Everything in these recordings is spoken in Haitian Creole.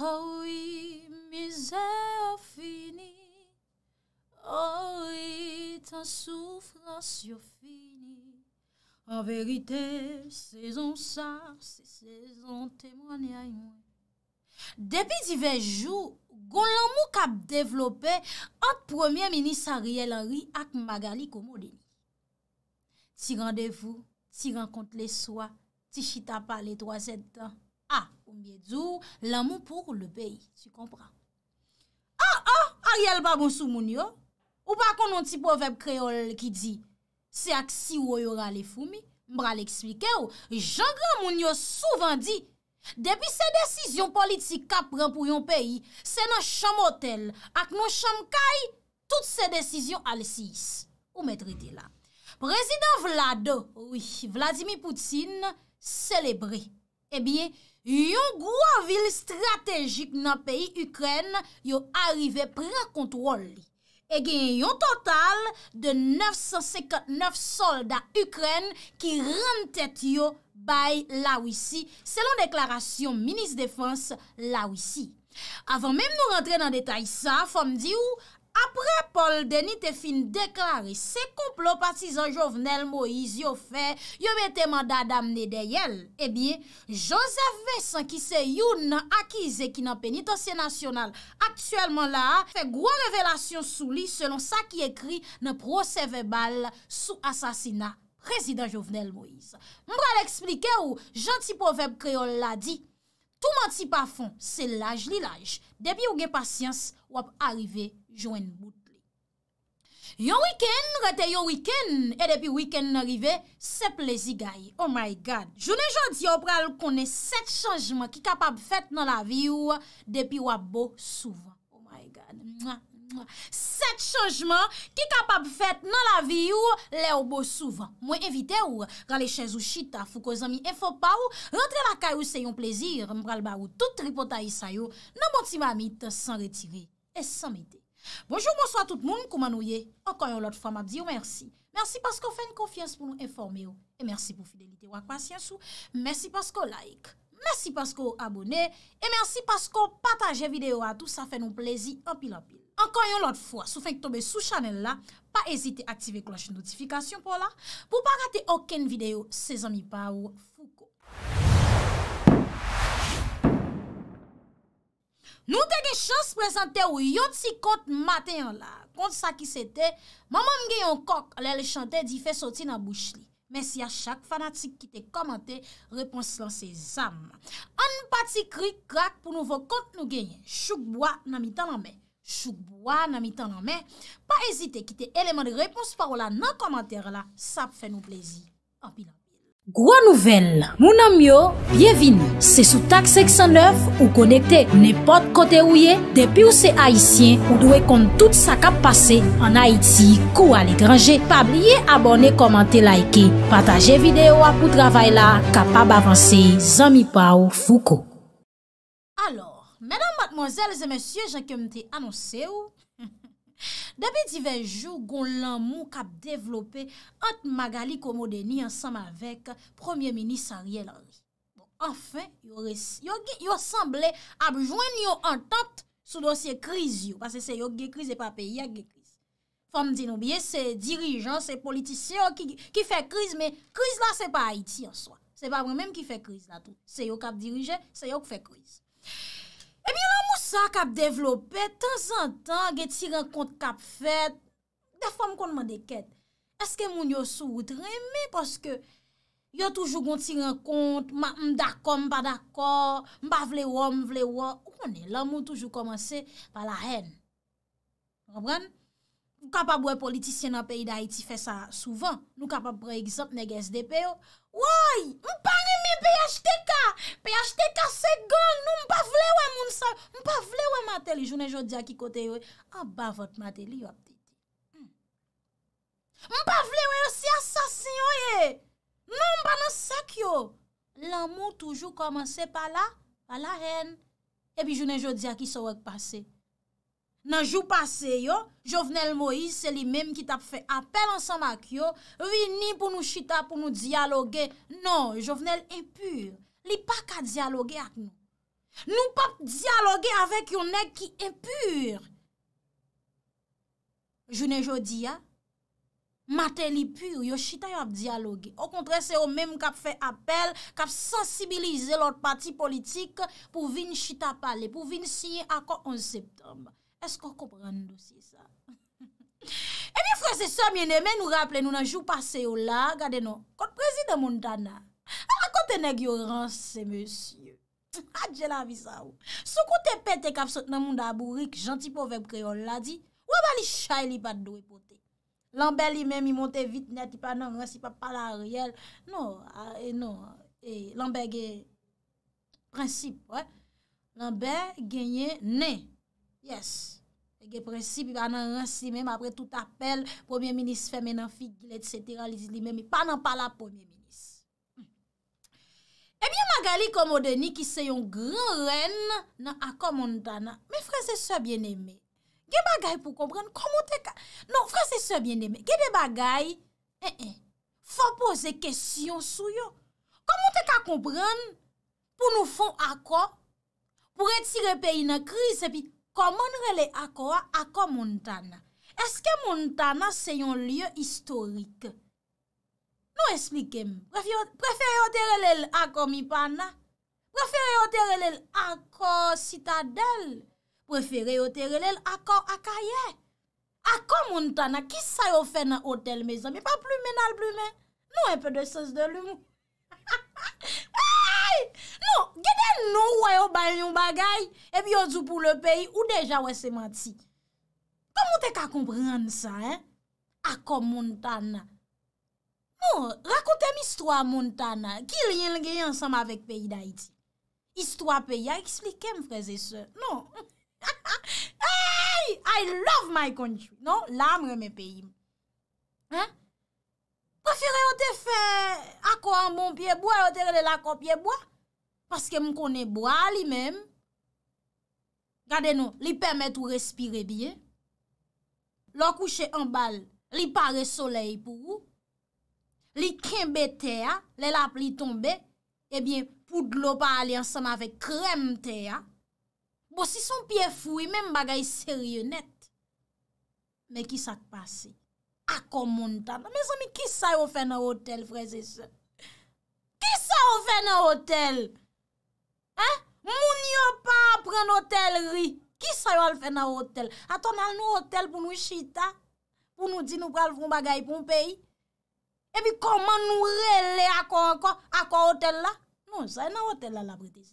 Haoui, mizè yo fini, haoui, tan soufrans yo fini. An verite, sezon sa, sezon temwanyay mwen. Depi divenjou, goun lan mou kap devlopè an premier minisari el anri ak Magali Komodini. Ti randevou, ti renkont le swa, ti chita pa le 3-7 dan. Ou miedou, l'amou pou le beyi. Tu kompra. A, ah, a, ah, a, yel bagonsou moun yo. Ou bako nou ti povep kreol ki di. Se ak si woyoura le foumi. Mbra le eksplike ou. Jean-Gran moun yo souvan di. Depi se desisyon politik kapren pou yon peyi, se nan chamotel, ak nan chamkay, tout se desisyon alisiyis. Ou mèdrede la. Prezident Vlad, oui, Vladimir Poutine, selebré. Ebyen, eh Yon gwa vil strategik nan peyi Ukren yo arive prekontrol li. E gen yon total de 959 soldat Ukren ki rentet yo bay la wisi, selon deklarasyon Ministre de France la wisi. Avan menm nou rentre nan detay sa, fam di ou? apre Paul Denis te fin deklare se kouplo patizan Jovenel Moïse yo fe, yo mette manda damne de yel, e bie, Joseph Vessan ki se youn akize ki nan penitansye nasyonal, aktuelman la, fe gwa revelasyon sou li selon sa ki ekri nan proseve bal sou asasina prezident Jovenel Moïse. Mbra l'explike ou, janti poveb kreol la di, Tou manti pa fon, se laj li laj. Depi ou gen pasyans, wap arive joen bout li. Yon wiken, rete yon wiken, e depi wiken n'arive, se plezi gayi. Oh my God! Jounen jodi, ou pral kone set chanjman ki kapab fèt nan la vi ou, depi wap bo souvan. Oh my God! Sèt chanjman ki kapab fèt nan la vi ou le ou bo souvan. Mwen evite ou rale chèz ou chita fou ko zami e fò pa ou, rentre la kaj ou se yon plezir, mpral ba ou tout ripota yisay bon oh, ou, nan bonti mamit san retire et san mète. Bonjour, monswa tout moun, kouman ou ye, ankan yon lot fòm a di ou mersi. Mersi paskou fèn konfians pou nou enforme ou, e mersi pou fidelite ou akwasyens ou, mersi paskou like, mersi paskou abone, e mersi paskou pataje videyo a tout sa fèn ou plezit apil apil. Ankan yon lot fwa, sou fek tobe sou chanel la, pa ezite aktive kloche notifikasyon pou la, pou pa rate oken videyo Sezamipa ou Fouko. Nou te gen chans prezante ou yot si kont maten yon la. Kont sa ki se te, maman gen yon kok ale le chante di fe soti nan bouch li. Mersi a chak fanatik ki te komante, repons lan Sezam. An pati kri krak pou nouvo kont nou genyen, chouk bwa nan mi tanan men. Chouk bwa nan mi tan nan men, pa ezite kite eleman de repons parola nan komantere la, sa pfe nou plezi. Opina. Gwa nouvel, mounan myo, bienvin. Se sou tak seksan 9 ou konekte nepot kote ouye, depi ou se haisyen ou dwe kont tout sa kap pase an Haiti kou al ekranje. Pa blye abone, komante, laike, pataje videyo apou travay la, kapab avanse, zami pa ou fuko. Demoiselles et messieurs, j'ai kem te annoncer ou? Depi divers jours, goun lan mou kap devlopé, at Magali Komodeni ansam avek Premier Ministre Ariel Henry. Enfè, yon resi, yon semblé abjouen yon entante sou dosye kriz yon. Pase se yon ge kriz e pa pe yon ge kriz. Fòm di nou bie, se dirijan, se politisyon ki fe kriz, me kriz la se pa Haiti answa. Se pa mwen mèm ki fe kriz la tou. Se yon kap dirijen, se yon fe kriz. E eh mi an mou sa kap develope, tan zan tan, ge ti renkont kap fet, defa m kon mwen deket. Eske moun yo sou wout reme, poske yo toujou kon ti renkont, ma m dakon, m pa dakon, m pa vle wan, m vle wan. Ou mwen e lan moun toujou komanse pa la hen. Mwen mwen, nou kapap wè politisyen an peyi da iti fe sa souvan. Nou kapap prey egzant neg SDP yo. Woy, mpa nimi P.H.T.K. P.H.T.K. se goun, nou mpa vle wè moun sa. Mpa vle wè matè li, jounen jodi aki kote yo. A ba vot matè li yo ap di. Hmm. Mpa vle wè, se asasin yo ye. Nou mpa nan sak yo. Yo, l'amou toujou komanse pa la, pa la hen. Ebi jounen jodi aki sa wèk pase. Nan jou pase yo, jovenel Moïse se li mèm ki tap fè apel ansan ak yo, vi ni pou nou chita pou nou diyaloge, non, jovenel e pur. Li pa ka diyaloge ak nou. Nou pa diyaloge avèk yonèk ki e pur. Jounè jodi ya, matè li pur, yo chita yo ap diyaloge. O kontre se yo mèm kap fè apel, kap sensibilize lòt pati politik pou vin chita pale, pou vin siye akon 11 septembre. Esko koprando si sa? E mi fwese sa mwen eme nou rapple nou nan jou pase yo la, gade nou, kote prezide moun dana, an akote neg yorans se monsye. Adje la vi sa ou. Sou kote pete kap sot nan moun da aburik, janti po vep kre yon la di, waba li chay li bat do e pote. Lanbe li men mi monte vit net, ipa nan, wesi pa pala riyel. Non, e non, non lanbe genye, prinsip, wè, lanbe genye ney. Yes, ege prensi pi banan ransi mem apre tout apel, premier minis feme nan figle, etc. Li li memi panan pala premier minis. Hmm. Ebyen magali komo deni ki se yon gran ren nan akomondana. Me franse se bien eme, ge bagay pou kompren, komon te ka, non franse se bien eme, ge de bagay, e-e, eh, eh, fon pose kesyon sou yo. Komon te ka kompren, pou nou fon akon, pou retire peyi nan kriz epi, Koman rele akwa akwa montana? Eske montana se yon liyo istorik? Nou esplikem. Prefere ote rele akwa Mipana? Prefere ote rele akwa Citadel? Prefere ote rele akwa Akaye? Akwa montana? Kisa yo fe nan otel me zan? Mi pa plume nan plume? Nou e pe de sos de lume? Ha ha ha, aye, nou, gede nou wè yo banyon bagay, e bi yo dupou le peyi, ou deja wè se mati. Kom mw te ka komprende sa, he? Eh? Ako mw ntana. Nou, rakote m istwa mw ntana, ki rin lge yon sam avek peyi da iti. Istwa peyi, a, eksplikem freze se, nou. Ha ha ha, aye, I love my country, nou, lamre me peyi. Ha ha ha. Se fere o te fe akwa an bon piye bwa, o te re le lakon piye bwa. Paske m konen bwa li menm. Gade nou, li pemet ou respire biye. Lo kouche an bal, li pare soley pou ou. Li kinbe te ya, le lap li tombe. Ebyen, poudlo pa ali ansama ve krem te ya. Bo si son piye fou, i menm bagay serye net. Men ki sak pase? Ako moun tana. Me zomi, ki sa yo fe nan hotel, freze se? Ki sa yo fe nan hotel? Ha? Moun yo pa pre nan hotel ri. Ki sa yo al fe nan hotel? Aton al nou hotel pou nou chita? Pou nou di nou pral pou mba gay pou mpeyi? Ebi, koman nou rele ako anko, ako hotel la? Non, sa yon nan hotel la, la brete.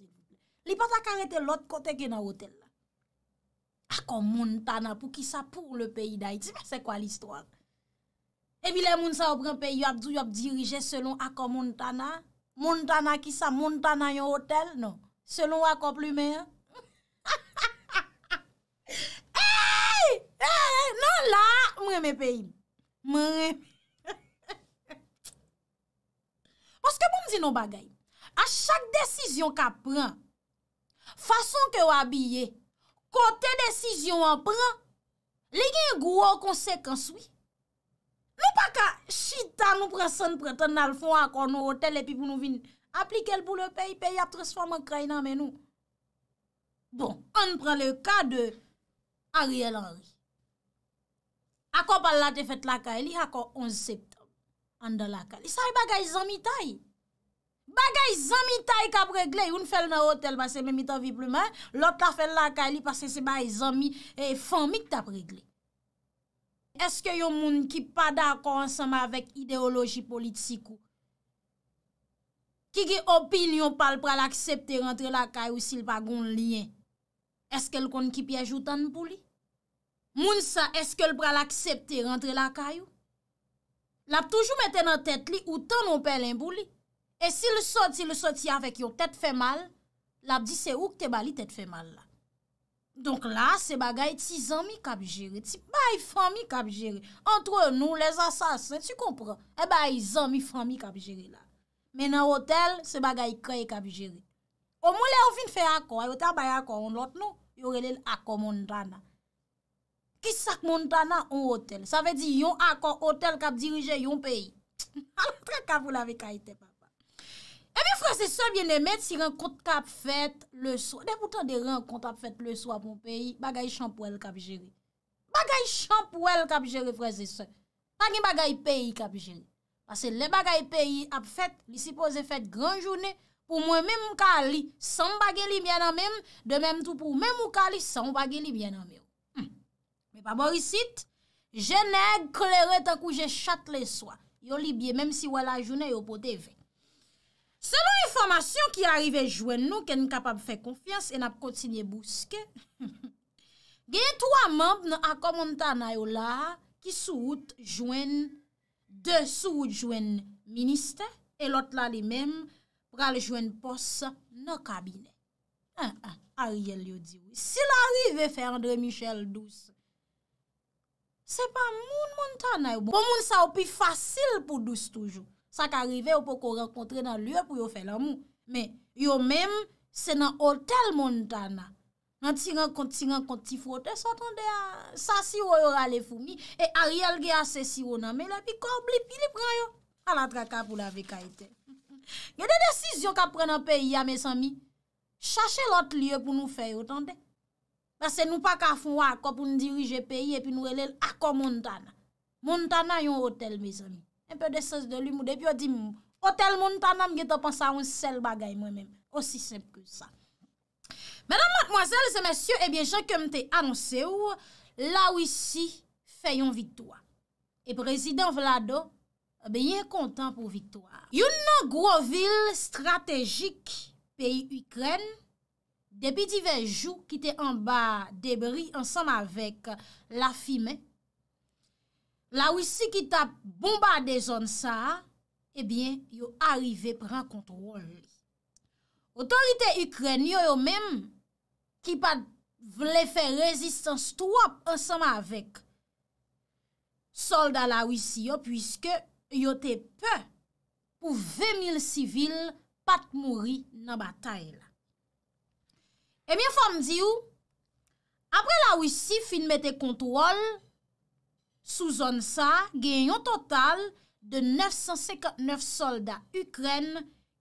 Li pata karete lot kote ki nan hotel la. Ako moun tana pou ki sa pou le peyi dayi. Ti mase kwa l'istwara? evile moun sa ou pran peyi yo ap diyo ap dirije selon akon moun tana, moun tana ki sa, moun tana yo hotel nou, selon akon plume. Non la, mwen bon, me peyi, mwen. Poske pou mzi nou bagay, a chak desisyon ka pran, fason ke wabye, kote desisyon wap pran, le gen gwo konsekans wii, Nou pa ka chita nou presen preten nan l fwa akon nou hotel epi pou nou vin aplikel pou l pey pey ap tres fwa man kray nan men nou. Bon, an pre le ka de a riel anri. Akon pal la te fet laka e li, akon 11 septem, an de laka e li. Sa e bagay zami tay. Bagay zami tay kap regle. Un fel nan hotel basen men mi to vi plouman, lot la fel laka e li pasen se bay zami e fonmik tap regle. Eske yon moun ki pa dako ansama vek ideoloji politikou? Ki ki opinyon pal pral aksepte rentre la kayou sil pa goun liyen? Eske l kon ki pyejoutan pou li? Moun sa eske l pral aksepte rentre la kayou? Lap toujou mette nan tet li ou tan ou pelen pou li? E si le soti le soti avek yon tet fe mal, lap di se ou kte bali tet fe mal la? Donk la, se bagay ti zanmi kap jere, ti bay fami kap jere. Antre nou, le zan san san, ti kompran, e bay zanmi fami kap jere la. Menan hotel, se bagay kreye kap jere. O moun le ou fin fe akon, e hotel bay akon, on lot nou, yorele akon mondana. Kisa mondana ou hotel? Sa ve di yon akon hotel kap dirije yon peyi. Alotre kap ou la ve kaite pa. E eh mi frase se, bien ne met si renkont ap fet hmm. le so, de pou tan de renkont ap fet le so ap moun peyi, bagay champou el kap jere. Bagay champou el kap jere frase se. Pagin bagay peyi kap jere. Pase le bagay peyi ap fet, li sipoze fet gran jounen, pou mwen men mou ka li, san bagay li bien an men, de men mou tou pou men mou ka li, san bagay li bien an men. Me pa morisit, je neg kleret akou je chat le so. Yo li bie, menm si wala jounen yo pote ven. Selon informasyon ki arive jwen nou, ken kapab fè konfians, en ap kontinye bouske, genye tou amab nan akomontanayou la, ki sou wout jwen, de sou wout jwen minister, e lot la li mem, pral jwen pos nan kabine. An, an, a riel yo diwi. Si la rive fè André Michel douz, se pa moun montanayou, bon, pou moun sa ou pi fasil pou douz toujou. Sa ka rive ou pou ko renkontre nan lye pou yo fè l'amou. Men, yo men, se nan otel montana. Nan ti renkonti, ti renkonti, fote, sotande, sa siwo yo rale fumi. E a rialge a se siwo nan men la, pi kobli, pi li pran yo. A la traka pou la veka ite. Yo de desisyon ka pren an peyi ya, mes ami. Chache lote lye pou nou fè, otande. Basen nou pa ka fwa, ko pou nou dirije peyi, e pi nou ele akon montana. Montana yon otel, mes ami. En pe de sos de li mou, depi yo di mou, otel moun tanam ge te pansa an sel bagay mwen men, osi semp ke sa. Mèdam matmoazèl, zè mèsyò, ebyen jè kèm te anonsè ou, la wisi fè yon viktoa. E prezident Vlado, ebyen kontan pou viktoa. Yon nan gro vil strategik peyi Ukren, depi divejou ki te an ba debri ansanm avèk la fi mè, la wisi ki tap bomba de zon sa, ebyen, yo arive pran kontrol. Otorite Ukren yo yo menm, ki pat vle fe rezistans tou ap ansama avek. Solda la wisi yo, pwiske yo te pe, pou ve mil sivil pat mouri nan batay la. Emyen fom di yo, apre la wisi finmete kontrol, Souzon sa, gen yon total de 959 soldat Ukren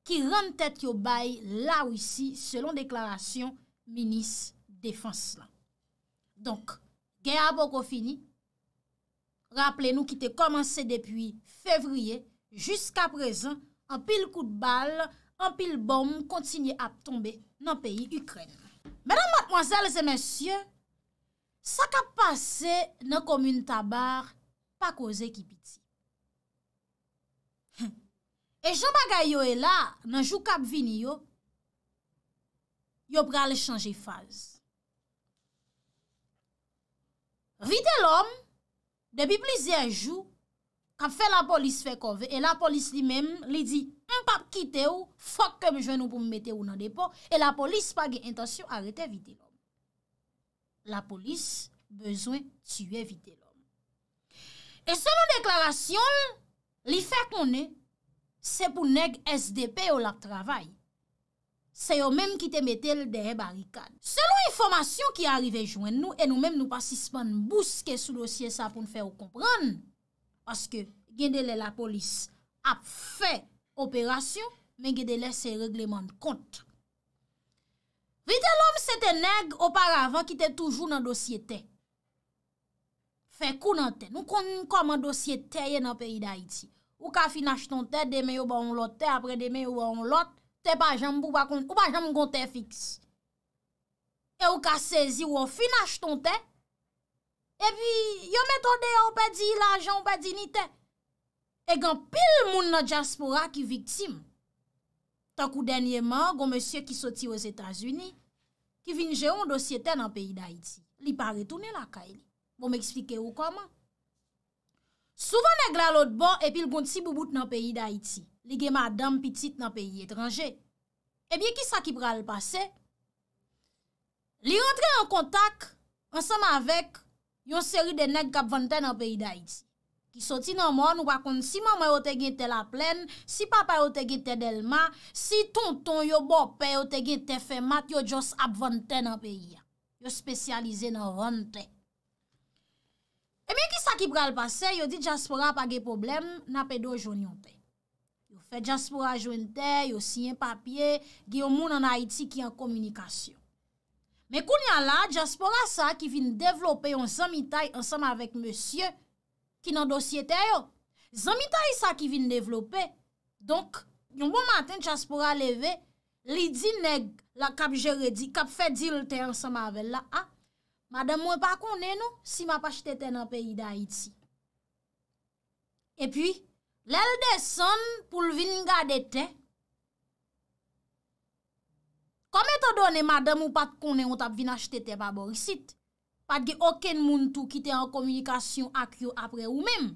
ki rentet yo bay la ou isi selon deklarasyon Minis Defenslan. Donk, gen a boko fini. Raple nou ki te komanse depi fevriye, Jus ka prezant, an pil kout bal, an pil bom kontinye ap tombe nan peyi Ukren. Menan matmwazalze mensyen, Sa kap pase nan komune tabar, pa koze ki biti. E jamba gayo e la, nan jou kap vini yo, yo prale chanje faze. Vite lom, debi plizye anjou, kap fe la polis fe kove, e la polis li mem li di, m pap kite ou, fok kem jwen ou pou m mete ou nan depo, e la polis pa gen intasyon arete vite lom. La polis bezwen tue vide lòm. E selon deklarasyon, li fèk mounen, se pou neg SDP ou lak travay. Se yo menm ki te metel de e barikad. Selon informasyon ki arrive jwen nou, e nou menm nou pasisman bouske sou dosye sa pou n'fè ou kompran. Paske gen dele la polis ap fè operasyon, men gen dele se regleman kontre. Vite lom se te neg oparavan ki te toujou nan dosye ten. Fekou nan ten. Nou kon kon man dosye ten ye nan perida iti. Ou ka finas ton ten, demen yo ba on lot ten, apre demen yo wa on lot. Te pa janm pou pa kon, ou pa janm kon ten fiksi. E ou ka sezi, ou finas ton ten. E pi, yo metode yo pe di la jan, ou pe di ni ten. E gen pil moun nan diaspora ki viktim. Takou denye man, goun monsye ki soti wèz Etasuni, ki vinje yon dosyete nan peyi d'Aiti. Li pare toune lakay e li. Bon m'eksplike ou koman. Souvan neg la lot bon epi l goun si bouboute nan peyi d'Aiti. Li gen ma dam pitit nan peyi etranje. Ebiye eh ki sa ki pral pase? Li rentre yon kontak ansama avek yon seri de neg kapvanten nan peyi d'Aiti. Ki soti nan moun wakon si maman yo te gen te la plen, si papa yo te gen te delman, si tonton yo bope yo te gen te femat, yo jos ap vante nan peyi. Yo spesyalize nan vante. E men ki sa ki pral pase, yo di Jaspora pa ge problem, na pe do joun yon pe. Yo fe Jaspora joun te, yo siyen papye, ge yon moun nan Haiti ki an komunikasyon. Men koun yan la, Jaspora sa ki vin devlope yon samitay ansam avek monsye. ki nan dosye te yo. Zanmi ta yisa ki vin devlope. Donk, yon bon matin chas pou aleve, lidi neg la kap jeredi, kap fedil te ansan mavel la a, ah, madan mwen pa konen nou, si ma pa chete ten an peyi da iti. E pi, lel de son pou vin gade ten, kome to donen madan mwen pat konen ou tap vin achete ten pa borisit? Patge oken moun tou ki te an komunikasyon ak yo apre ou menm.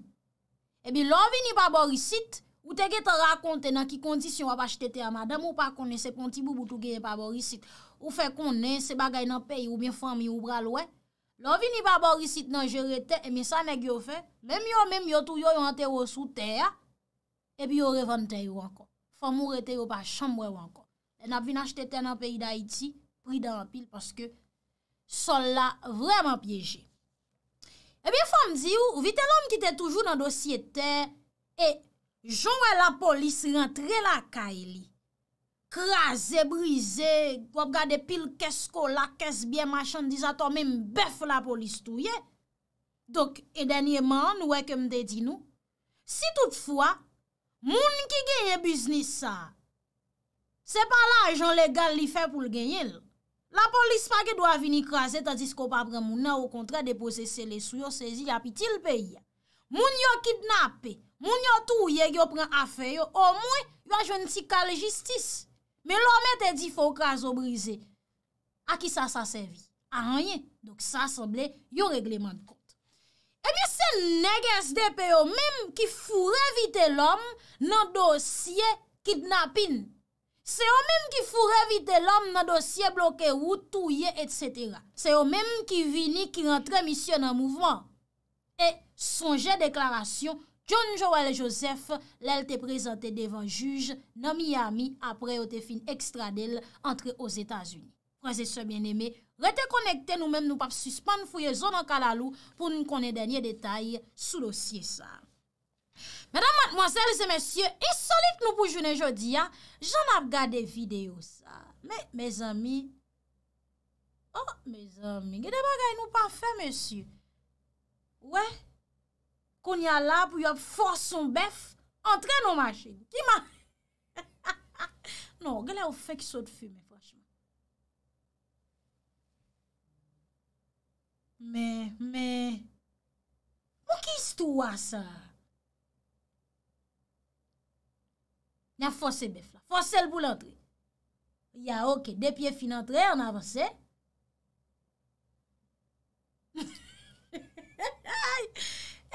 Ebi lòvini babo risit, ou te ge te rakonte nan ki kondisyon wap a chete te a madame ou pa kone, se pon ti bou boutou geye babo risit. Ou fe kone, se bagay nan peyi ou bien fami ou bra lwen. Lòvini babo risit nan je rete, ebi sa ne ge yo fe, menm yo menm yo tou yo yon anter yo sou te ya, ebi yo revante yo ankon. Fomou rete yo pa chanmwe yo ankon. E nap vi nan chete te nan peyi da iti, pri da anpil, paske, Son la vreman pyeje. E eh bi fwa m di ou, ou vite l om ki te toujou nan dosye te, e jounwe la polis rentre la ka e li. Krasè, brise, wap gade pil kesko la, kesbyen machan, diz ato mè mbef la polis tou ye. Dok, e denye man, nou wè ke mde di nou. Si toutfwa, moun ki genye biznis sa, se pa la ajon legal li fe pou l genye l. La polis pa ge do a vini kraset a disko pa pre mounan, ou kontre depose se lesou yo sezi ya pitil peye. Moun yo kidnap, moun yo touye yo pren afe yo, ou mwen yo ajon ti kal justice. Me lome te di fok kraso brise. Aki sa sa sevi? A anye? Dok sa sa ble yo regleman kote. Ebi se neges de pe yo, mem ki fure vite lom nan dosye kidnapin. Se yo menm ki fure evite lom nan dosye bloke ou touye etc. Se yo menm ki vini ki rentre misyon nan mouvman. E sonje deklarasyon, John Joel Joseph lal te prezante devan juj nan Miami apre o te fin ekstradel entre os Etats-Unis. Prese se bien eme, rete konekte nou menm nou paf suspande fouye zon an kalalou pou nou konen denye detay sou dosye sa. Madame, mademoiselles et messieurs Insolite nou pou jounen jodi ya J'en ap gade videyo sa Me, me zami Oh, me zami Gede bagay nou pa fe, messieurs Ouè Koun ya la pou yop fos son bef Entren nou machin Ki ma Non, gale ou fe ki sot fume Me, me Mou ki istou a sa Na fose bef la. Fose l pou l entre. Ya, ok. Non! De pie fin entre, an avanse. Ay!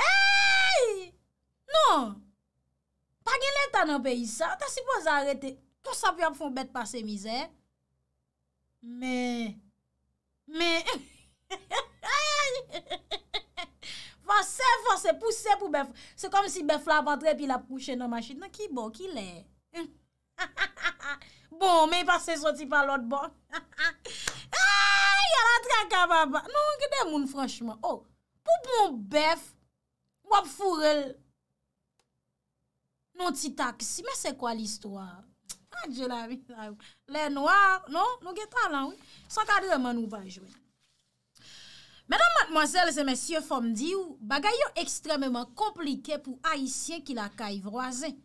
Ay! Non! Pa gen lè tan an pe yisa. Ta si pou zarete. Kon sa pi an pou foun bet pase mizè. Me! Me! Ay! Fose, fose, pousse pou bef. Se kom si bef la ap entre pi la pousse nan machite. Nan ki bo, ki lè. Ha ha ha ha Bon men pase soti pa lot bon Ha ha ha Ha la traka baba Non genè moun franchman oh, Poupon bef Wap furel Non ti tak si Men se kwa l'histoire ah, Lè noir Non genè talan Sankadre man nou va jwen Menan matmoazel se men sye fom di ou Bagay yo ekstrememan komplike Pou haisyen ki la kay vroazen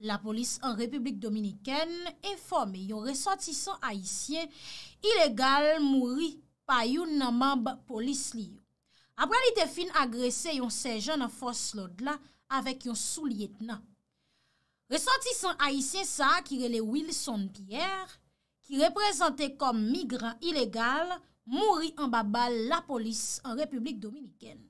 la polis an Republik Dominiken informe yon resotisan haisyen ilegal mouri pa yon namab polis liyo. Apre li te fin agrese yon sejjan an fos lod la avek yon sou liyetna. Resotisan haisyen sa akire le Wilson Pierre ki represente kom migran ilegal mouri an babal la polis an Republik Dominiken.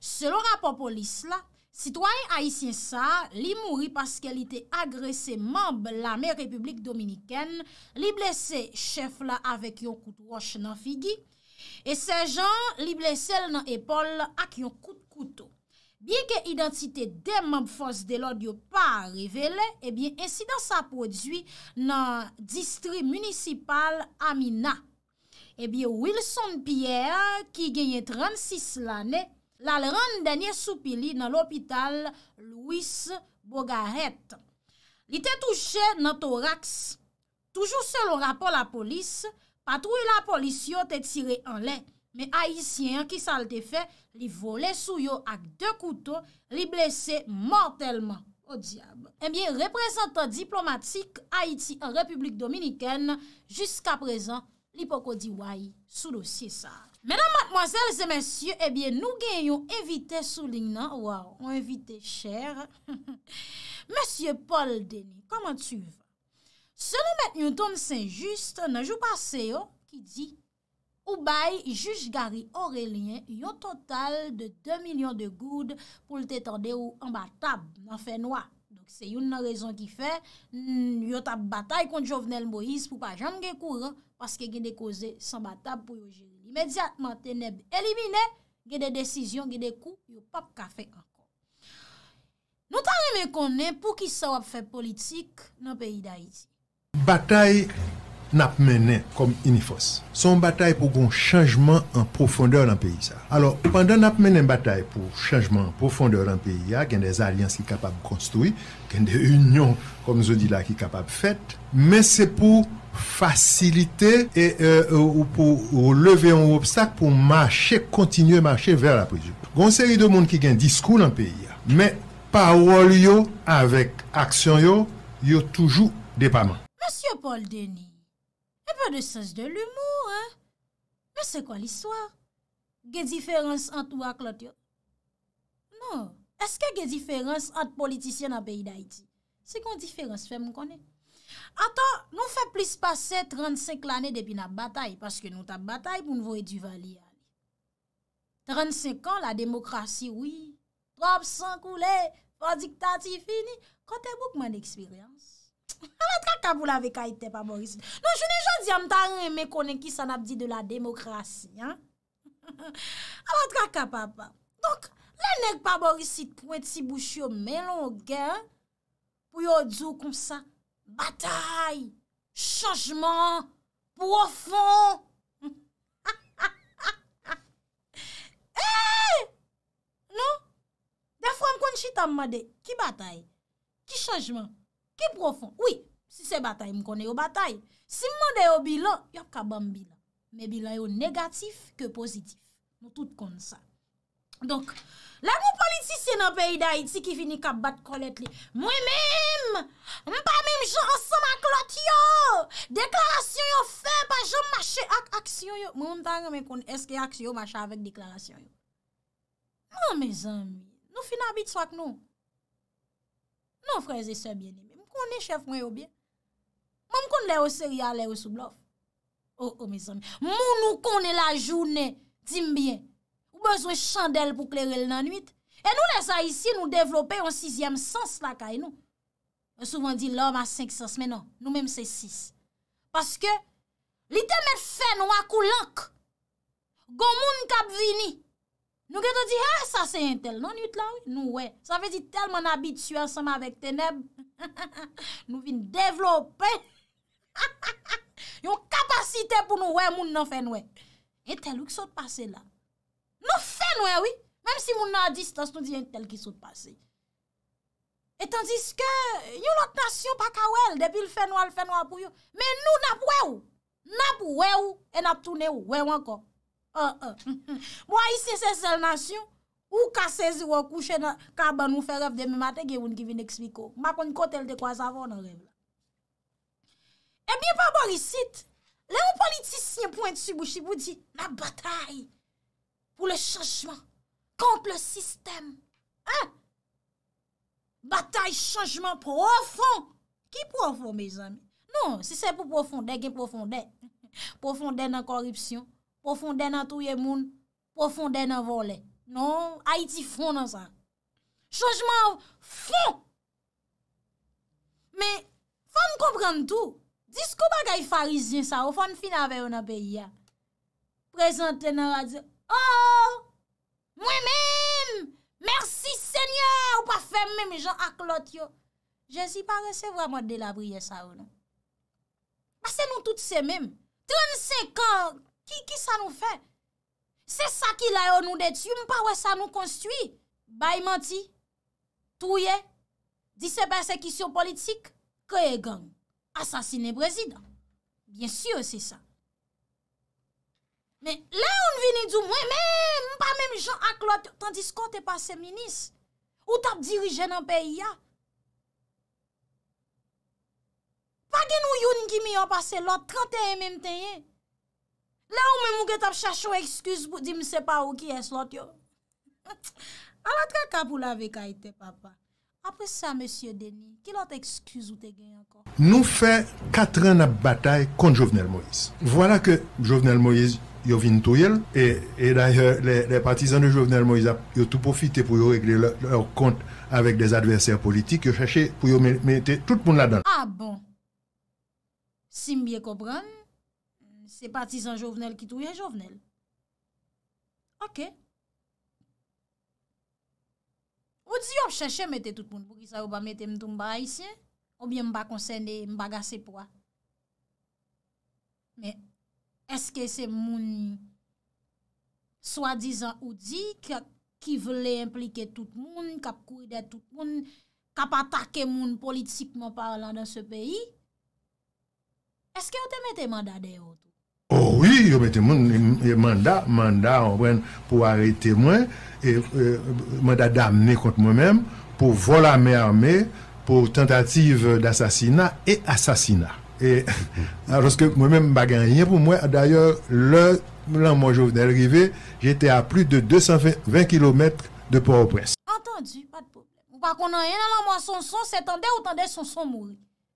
Se lon rapor polis la, Citoyen haisyen sa, li mouri paske li te agrese mab la me Republik Dominiken, li blese chef la avek yon koutou wosh nan figi, e se jan li blese l nan epol ak yon koutou koutou. Biye ke identite de mab fos de lodi yo pa revele, e biye insidans apodwi nan distri municipal Amina. E biye Wilson Pierre ki genye 36 lane, lal rande denye sou pili nan l'opital Louis-Bogaret. Li te touche nan toraks. Toujou se lor rapor la polis, patroui la polis yo te tire an len. Me Haitien ki salte fe, li vole sou yo ak de koutou, li blese mortalman. O diab, eh representa diplomatik Haiti an Republik Dominiken, jiska prezan li poko di wahi sou dosye sa. Menan matmwazel se mensyo, ebyen nou gen yon evite souling nan, waw, ou evite chèr. Monsye Paul Deni, koman tu vè? Se nou met yon ton sen juste, nan jou passe yo, ki di, ou bay juj gari Aurelien yon total de 2 milyon de goud pou lte tende ou an batab nan fè noua. Se yon nan rezon ki fè, yon tap batay konti Jovenel Moïse pou pa jan gen kouran, paske gen de koze san batab pou yon gen. Medyatman te neb elimine, ge de desisyon, ge de kou, yo pap ka fek anko. Nou tanye men konen pou ki sa wap fe politik nan peyi da yi. Batae nap menen kom inifos. Son batae pou kon chanjman an profondeur nan peyi sa. Alors, pandan nap menen batae pou chanjman an profondeur nan peyi ya, gen de zaryans ki kapab konstoui, gen de union, kom zo di la, ki kapab fet, men se pou... Fasilite euh, euh, ou leve ou obstak pou mache, kontinue mache ver la prejou. Gon se li do moun ki gen diskou nan peyi ya. Men, parol yo, avek aksyon yo, yo toujou depaman. Monsieur Paul Denis, e pa de sens de l'humour, he? Men, se kwa l'iswa? Ge diferans an tou ak lot yo? Non, eske ge diferans an politisyen nan peyi da iti? Se kon diferans fe mou konen? Atan, nou fe plis pase 35 l ane depi na batay, paske nou ta batay pou nou vwe di vali ane. 35 an la demokrasi, wii. 35 ou le, pa dikta ti fini. Kote bouk man eksperyans. A la traka pou la vekay te pa borisite. Non, jounen jan di amta ane me konen ki san ap di de la demokrasi. A ah, la traka, papa. Donk, la nek pa borisite pou etsi bouchi yo men lon gen, pou yo dzo kon sak. Batay, chanjman, profon Ha ha ha ha Eee eh, Non Da fwa m kon chita m made ki batay Ki chanjman, ki profon Oui, si se batay m kon yo batay Si m mode yo bilan, yo kaban bilan Me bilan yo negatif ke pozitif M tout kon sa Donk, la moun politisye nan peyda iti ki fini ka bat kolet li. Mwen mèm, mwen pa mèm jò ansèm ak lot yo. Deklarasyon yo fè, pa jò mwache ak aksyon yo. Mwen mwantan mwen kon eske aksyon yo mwache avèk deklarasyon yo. Mwen mèzèm, nou fina bit wak nou. Nou freze sè bèdèm, mwen konen chèf mwen yo bèdèm. Mwen mwen konen lè wè sè ria, lè wè sou blòf. O, oh, o oh, mèzèm, mwen nou konen la jounè, tim bèdèm. bezwe chandel pou kleril nan 8. E non, nou lesa isi nou devlope yon 6e sens la kay nou. Souvan di lom a 5 sens, men nou, nou menm se 6. Paske, li temet fen wakou lank. Gon moun kap vini. Nou ke te di, ha ah, sa se intel nan 8 la. Nou we, sa ve di telman abituel seman vek teneb. Nou vin devlope yon kapasite pou nou we moun nan fen we. Intel ou ki sot pase la? Nou fenwe wè wè, mèm si moun nan a distans nou diyen tel ki soute pase. Et tandis ke, yon lòt nasyon pa ka wè, l depil fenwa l fenwa pou yon, men nou nap wè wè wè, nap wè wè wè, en ap toune wè wè wè wè ankon. Mwa yi se se sel nasyon, ou ka sezi wè kouche nan, ka ban nou fè ref de mi mate, ge woun ki vin ekspiko. Mwa kon kote l de kwa zavon nan ref la. E bie pa borisit, lè moun politis siye point subou, si boudi, la batayi, pou le chanjman, komple sistem, batay chanjman profon, ki profon, me zan, non, si se pou profonde, ki profonde, profonde nan koripsyon, profonde nan touye moun, profonde nan volen, non, Haiti fon nan sa, chanjman fon, men, fon komprende tou, disko bagay farizyen sa, ou fon fin avè ou nan peyi ya, prezante nan wadze, Oh, mwen mèm, mersi sènyè, ou pa fèm mèm, jò ak lot yo. Je si pare se vwaman de la vriye sa ou nan. Bas se nou tout se mèm. Tren se kòr, ki sa nou fè? Se sa ki la yo nou detu, mpa wè sa nou konstwi. Bay manti, touye, dise persekisyon politik, kè e gang, asasine brezidan. Bien syo se sa. Mwen, lè ou mwen vini djou mwen, mwen, mwen pa mèm jò ak lòt yo. Tandis kon te pase, minis, ou tap dirije nan peyi ya. Pake nou yon ki mi yo pase lòt, 31 mèm teye. Lè ou mwen mwen gè tap chachon ekskuse pou di mwen sepa ou ki es lòt yo. A la tra kapou la vek a ite papa. Apre sa, Monsie Deni, ki lòt ekskuse ou te gen anko. Nou fè katren ap batay kon Jovenel Moïse. Vwala ke Jovenel Moïse... yo vin Et, et d'ailleurs, e les, partisans de Jovenel Moïse ont tout profité pour régler leur, compte avec des adversaires politiques. Ils cherché pour mettre tout le monde là-dedans. Ah bon? Si je comprends, c'est de Jovenel qui touye Jovenel. Ok. Ou ont cherché chèche mettre tout monde pour ki sa yo pas mette mtou mba haïtien, ou bien sont pas gassés pour poa. Mais Eske se moun Swa dizan ou di Ki vle implike tout moun Kap kouy de tout moun Kap atake moun politikman parlant Dan se peyi Eske yo te mette manda de yo Ou yi oh yo mette moun Manda, manda Po are temwen e, e, Manda da amene kont mwen men Po vola me ame Po tentative d'asasina E asasina a roske mwen men baganyen pou mwen, a d'ayor l'an mwen jouve d'arrivé, j'ete a plu de 220 kilometre de Port-au-Prince. Entendu, pa de problem. Ou pa konan yon an mwen son son, se tende ou tende son son moun.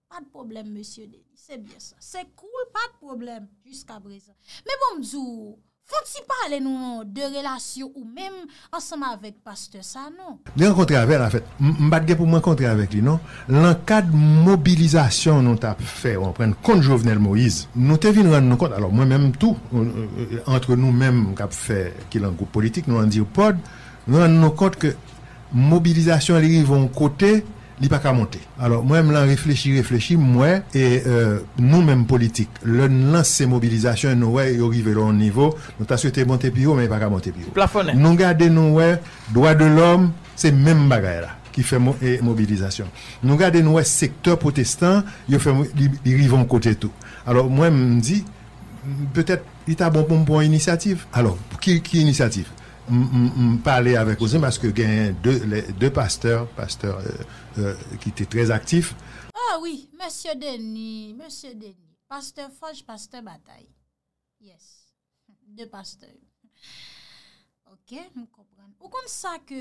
Pa de problem, monsie Odevi, se bien sa. Se koul, pa de problem, jusqu'a breza. Me bon mzou. Fout si pale nou de relasyon ou menm ansem avèk pastè sa, nou? Mwen kontre avèk la fèt, mbat gen pou mwen kontre avèk li, nou? Lan kade mobilizasyon nou tap fè, ou an pren konde Jovenel Moïse, nou te vin rèn nou kont, alò mwen menm tout, antre euh, euh, nou menm kap fè ki langou politik, nou an di ou pod, rèn nou kont ke mobilizasyon li rivon kote, Li pa ka monte. Alors mwen m lan reflechi reflechi mwen e, e nou men politik. Le nan se mobilizasyon nou we yo rive lon nivou nou ta sou te monte pi ou men pa ka monte pi ou. Plafone. Nou gade nou we doa de l'om se men bagay la ki fe mobilizasyon. Nou gade nou we sektor potestan yo fe li rive m kote tou. Alors mwen m di peutet ita bon bon bon inisiativ. Alors ki inisiativ? m'pale avek ose maske gen de pasteur, pasteur ki euh, euh, te trez aktif. Ah oui, monsie Deni, monsie Deni, pasteur folj, pasteur batay. Yes, de pasteur. Ok, mou kompran. Ou kon sa ke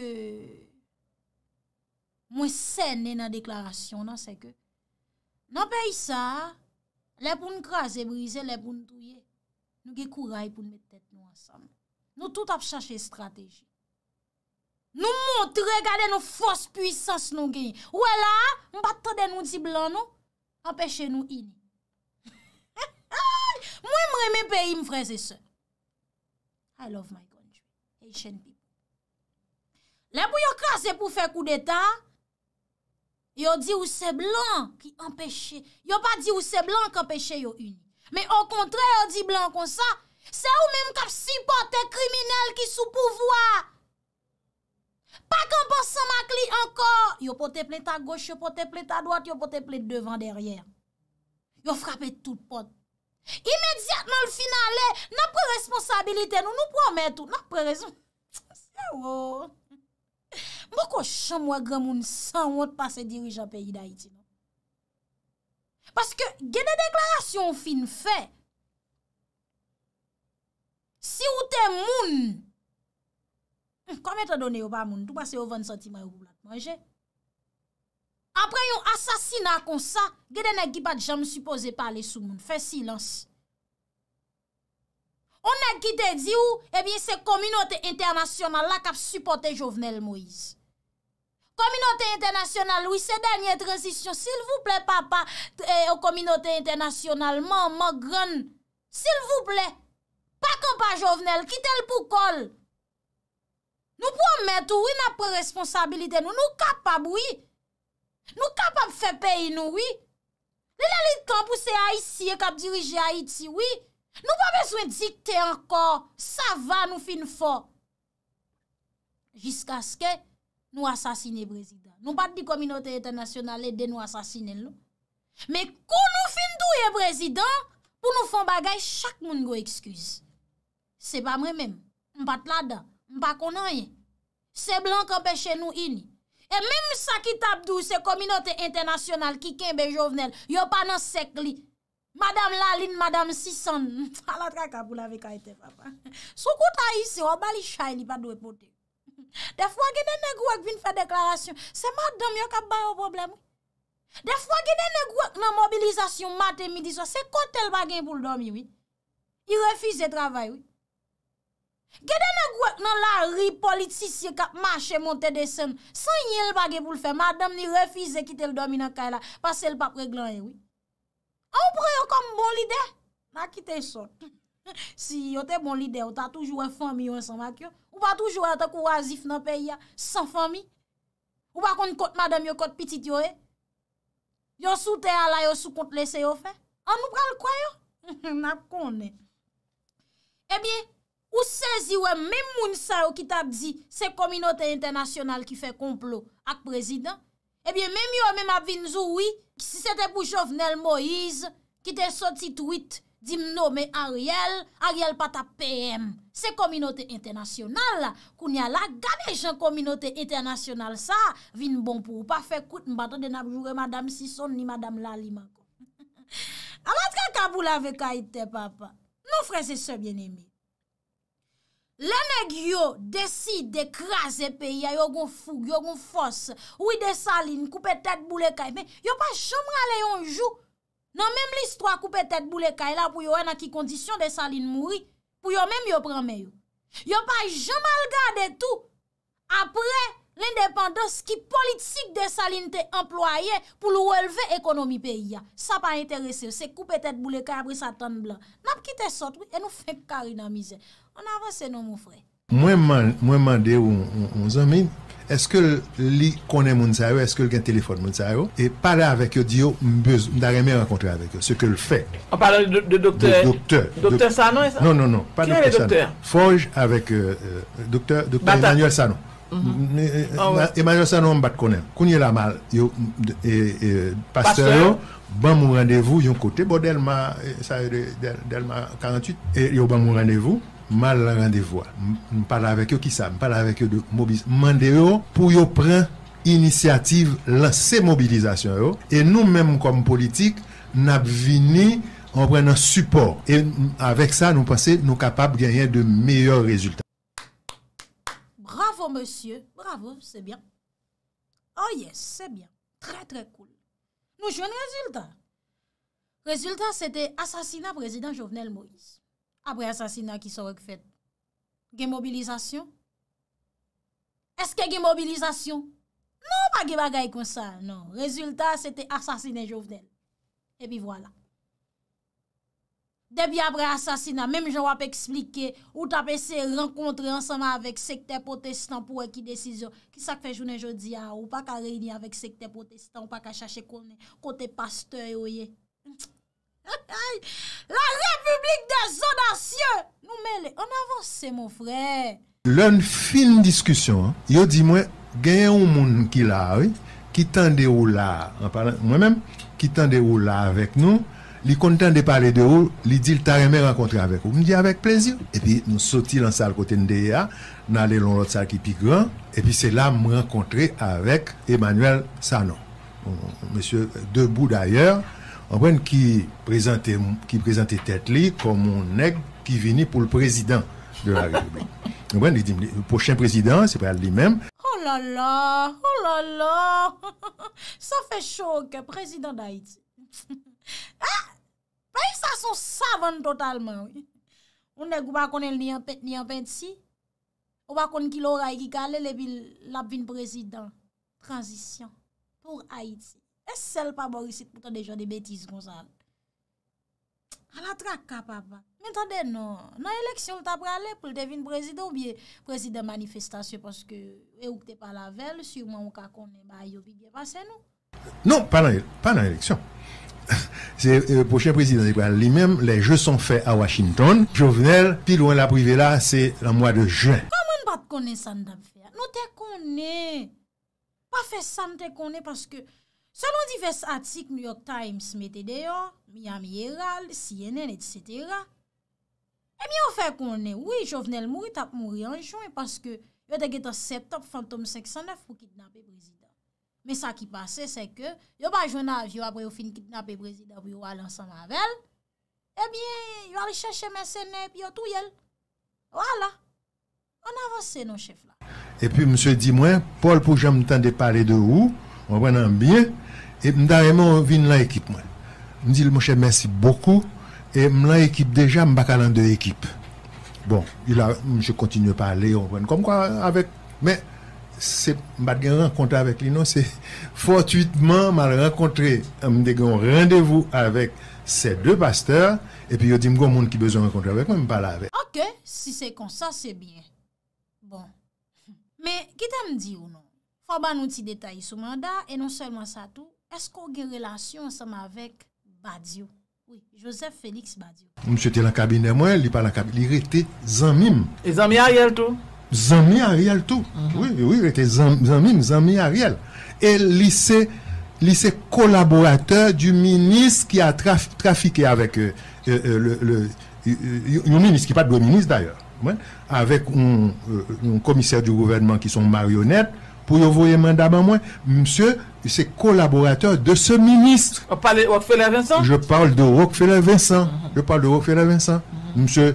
mwen sene nan deklarasyon nan seke. Nan pey sa, lepoun kras e brise, lepoun touye. Nou ge kou ray pou netet nou ansan. Nou tout ap chache strategi. Nou montre, regade nou fos pwisans nou genyi. Ou e la, mba tade nou di blan nou, apèche nou in. Mwen mreme pe im freze se. I love my God, Jou. E chen bi. Le pou yo kras e pou fe kou de ta, yo di ou se blan ki apèche. Yo pa di ou se blan ki apèche yo in. Me o kontre, yo di blan kon sa, Se ou mèm kap sipote kriminel ki sou pouvoa. Pa konponsan mak li ankor. Yo pote ple ta goche, yo pote ple ta doite, yo pote ple devan deryè. Yo frape tout pot. Imediat nan l finalè, nan pre responsabilite nou nou promet ou. Nan pre responsabilite. Se ou. Mwen kwa chan mwen gwen moun san wot pa se dirijan peyi da iti. Paske genè deklarasyon fin fè. Si ou te moun, hmm, kome te donye ou pa moun, tou pa se ou 20 centima ou pou blat manje. Apre yon asasina kon sa, gede ne gipat, jan m sou pose pa ale sou moun, fe silans. On ne gite di ou, e bie se kominote internasyonman, la kap supporte jovenel Moise. Kominote internasyonman, ou se denye transisyon, sil vou ple papa, e eh, oh, kominote internasyonman, man, man, gran, sil vou ple, Pa kompa jovnel, kitel pou kol. Nou pou om met ou wina pou responsabilite nou, nou kapab wii. Nou kapab fe peyi nou wii. Le la lit kan pou se Aiti e kap dirije Aiti wii. Nou pa beswen dikte ankor, sa va nou fin fo. Jiska ske nou asasine brezidan. Nou pat di kominote etanasyonal et den nou asasine lou. Me kon nou fin douye brezidan pou nou fon bagay chak moun go ekskuzi. Se pa mre mèm, m pa tlada, m pa konanyen. Se blan kapè chen nou ini. E mèm sa ki tabdou, se kominote internasyonal ki kenbe jovenel, yo pa nan sek li. Madame Laline, Madame Sisson. Fala traka pou la vekaitè, papa. Soukouta yisi, wabali chay li pa dwe pote. Defwa genen negwak vin fè deklarasyon, se mat dam yon kap bayo problem. Defwa genen negwak nan mobilizasyon matè midi so, se kotel bagen pou l'dom yon. Yon refize travay yon. Gede ne gwek nan la ri politisye kap mache monte de sem, sanye l bagye pou l fe, madame ni refize kite l domi nan kay la, pa se l pap reglan yon. E, a ou pre yo kom bon lider? Na kite yon son. Si yo te bon lider, yo ta toujou en fami yon san mak yo, ou pa toujou a e te kouazif nan peyi ya, san fami? Ou pa kon kont madame yo kont pitit yo e? Yo sou te ala, yo sou kont lese yo fe? A nou pre l kwa yo? Nap kon e. Eh e biye, Ou sezi wè mè moun sa ou ki ta di se kominote internasyonal ki fè komplo ak prezident? Ebyè mè mè mè mè mè vin zou wè, si se te pou jovnel Moïse, ki te sotit wite, di m nou mè Ariel, Ariel pata PM. Se kominote internasyonal la, koun ya la, gamè jan kominote internasyonal sa, vin bon pou ou pa fè kout mbato de nabjoure Madame Sison ni Madame Lalima. A matra kabou la ve ka ite papa, nou fre se se bien emi. Le neg yo desi de kras e peyi ya yo goun foug, yo goun fos, woui de salin, koupe tet boule kaj, men yo pa jom rale yon jou, nan menm li s'twa koupe tet boule kaj la pou yo wè nan ki kondisyon de salin mouri, pou yo menm yo prame yo. Yo pa jom al gade tou, apre l'independos ki politik de salin te employe pou lou elve ekonomi peyi ya. Sa pa interese, se koupe tet boule kaj apre sa tan blan. Nap ki te sot, woui, e nou fe karin na mize. an avanse nou mou fwe. Mwen mande ou mou zanmine, eske li konen moun sa yo, eske gen telefon moun sa yo, e pale avek yo diyo mbez, mda reme rakontre avek yo, seke l fwe. An pale de doktèr? De doktèr. Doktèr Sanon? E non, non, non. Ki lè doktèr? Fonj avek euh, euh, doktèr Emmanuel Sanon. Mhm. Ah Emmanuel Sanon mbat konen. Kounye la mal, yo, e, e, paste yo, ban moun randevou yon kote, bo del ma, sa yo del ma 48, yo ban moun randevou, Mal randevoi, m pala avek yo ki sa, m pala avek yo de mobilisasyon. Mande yo pou yo pren inisiativ lanse mobilisasyon yo. E nou menm konm politik, n ap vini, an pren an support. E avek sa nou pase nou kapab genyen de meyor rezultat. Bravo monsye, bravo, se bien. Oh yes, se bien, tre tre kou. Nou jwen rezultat. Rezultat se de asasina prezident Jovenel Moïse. apre asasina ki sa wèk fèt. Gen mobilizasyon? Eske gen mobilizasyon? Non, pa gen bagay kon sa. Non, rezultat, se te asasine jovenel. Ebi, wala. Debi apre asasina, mèm jwa pe eksplike, ou ta pe se renkontre ansama avèk sekte potestan pou wèk ki desisyon. Ki sa kfe jounen jodi a, ou pa ka reyni avèk sekte potestan, ou pa ka chache konen, kote pasteur, oye. Mtsk. La republik de zonasyon Nou mè lè, an avanse moun frè Lè un fin diskusyon Yo di mwen, genye ou moun ki la Ki tan de ou la Mwen mèm, ki tan de ou la Avèk nou, li kontan de pale de ou Li di l tarè mè an kontre avèk Ou mè di avèk plezi E pi nou soti lan sal kote ndè ya Nan lè lon lot sal ki pi gran E pi se la mè an kontre avèk Emmanuel Sanon Mè sè, debou d'ayèr Anwen ki prezante tete li kon moun neg ki vini pou l prezident de la republik. Anwen li di mne, pochen prezident, sepe al li menm. Oh lala, oh lala, sa fe chok prezident de Haïti. Ha, ah, pa yi sa son savon totalman. Ou neg ou bakon el ni anpèt si, ou bakon ki lora yi ki gale le bi l apvin prezident. Transisyon pou Haïti. E sel pa borisit mouton de joun de betis, Gonçal. A la trak kap avan. Men tade non. Nan eleksyon ta pralè pou l'devin prezido ou bie prezido manifestasyon paske e ouk te pa lavel, si ou man ou ka konen, ba yo bidye basen nou. Non, pa nan eleksyon. Se pochè prezidon de kwa li menm, le je son fè a Washington, jovenel, pil ou en la privé la, se la mwa de jwen. Koman bat konen san dam fè? Nou te konen. Pa fè san te konen paske Selon divers atik New York Times metede yo, Miami Herald, CNN, etc. E mi yo fe konen, oui, Jovenel Moui tap Moui Anjou, e paske yo deget an set-up Phantom 509 pou kidnap e Brezida. Me sa ki pase, se ke, yo pa jona jo apre yo fin kidnap e Brezida pou yo alansan anvel, e eh bien, yo a recheche mè sène, pi yo tou yel. Voilà. On avanse nou, chef la. E pi, msè, di mwen, Paul pou jèm tande pale de ou, wè mwen anbyen, E mda remon vin la ekip mwen. Mdi li mwche mwensi bokou. E mla ekip deja mbakalan de ekip. Bon, ila mwen jek kontinu pa ale. On kon kon mwa avek. Men, se mbat gen renkontre avek li non, se fortuitman mwa renkontre. Mde gen randevou avek se de pasteur. E pi yo di mgon moun ki bezon renkontre avek mwen mpa la avek. Ok, si se kon sa se bien. Bon. Men, ki ta mdi ou non? Foba nou ti detay sou manda. E non selman sa tou. Esko gen relasyon saman vek Badiou? Oui, Joseph Fenix Badiou. Mse te la kabine mwen, li pa la kabine, li rete Zanmim. E Zanmi Ariel tou? Zanmi Ariel tou. Mhm. Oui, oui, rete Zanmim, Zanmi Ariel. E lise, lise kolaborateur du minis ki a trafike avèk, euh, euh, euh, yon minis ki pat do minis d'ayòr, avèk yon komisèr di gouvernement ki son marionète, Pou yon voye manda ba mwen, msye, se kolaborateur de se ministre. A pale Roquefeller Vincent? Je parle de Roquefeller Vincent. Je parle de Roquefeller Vincent. Msye,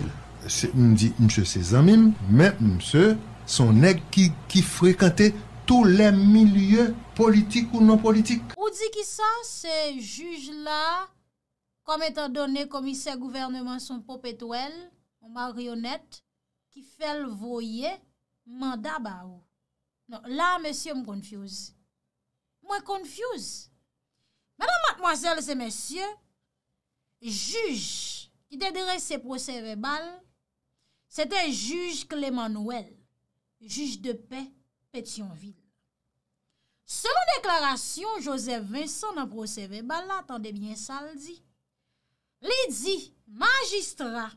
msye se zanmime, men msye, son ek ki frekante tout le milieu politik ou non politik. Ou di ki sa, se juj la, kom etan done komise gouvernement son pop etouel, mwaryonet, ki fel voye manda ba mwen. Non, la, mesye m konfuse. Mwen konfuse. Madame, mademoiselle, se mesye, juj, ki dedre se prosève bal, se te juj Klemanouel, juj de pe Petionville. Se mwen deklarasyon, Josef Vincent nan prosève bal, la, tande bien saldi. Li di, magistra,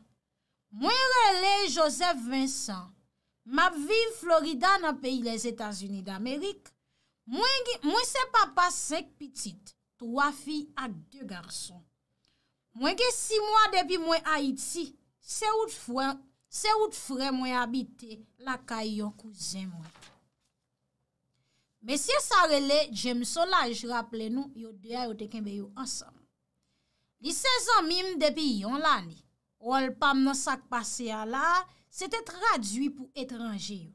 mwen rele Josef Vincent, Ma vi Florida nan peyi les Etats-Unis d'Amerik. Mwen se papa sek pitit. Troa fi ak de garson. Mwen ge si mwa depi mwen Haiti. Se wout fwè mwen abite la kay yon kouzen mwen. Mwen se sarele jem solaj raple nou yon de ayot e kembe yon ansam. Li se zanmim depi yon lani. Ol pam nan sak pase ya la... Se te tradwi pou etranje yo.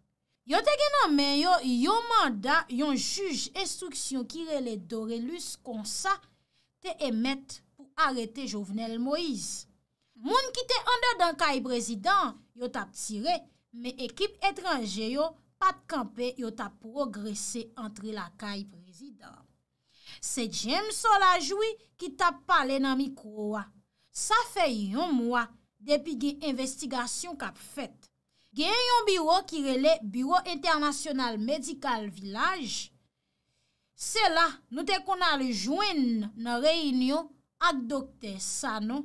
Yo te gen nan men yo, yo manda, yo juj instruksyon kire le Dorelus konsa te emet pou arete Jovenel Moïse. Moun ki te ande dan kay prezident, yo tap tire, me ekip etranje yo pat kampe yo tap progresse antre la kay prezident. Se djem so la jwi ki tap pale nan mikro wa. Sa fe yon mwa. Depi gen investigasyon kap fèt, gen yon biro ki rele biro internasyonal medikal vilaj, se la nou te kon ale jwen nan reynyon ak dokte Sano,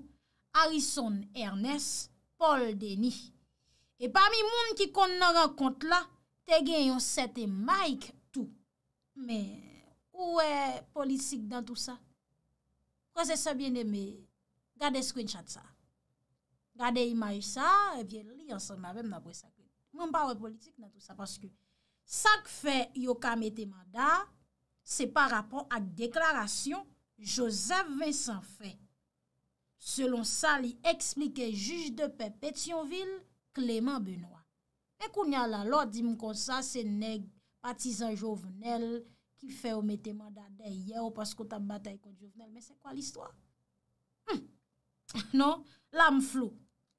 Harrison Ernest, Paul Denis. E pa mi moun ki kon nan rakont la, te gen yon sete Mike tou. Me, ou e polisik dan tout sa? Kwa se sa bine me, gade screenchat sa. Gade imay sa, e eh vye li ansan mavem nabwe sa. Mwen pa wè politik nan tout sa. Paske, sa k fè yo kamete manda, se pa rapon ak deklarasyon, josef vin san fè. Selon sa li eksplike juj de pepe Etionville, Kleman Benoit. E koun ya la lò, di m kon sa, se neg patizan jovenel, ki fè yo metemanda deyye, ou paskou ta batay kon jovenel, men se kwa l'istwa? Non, la m flou.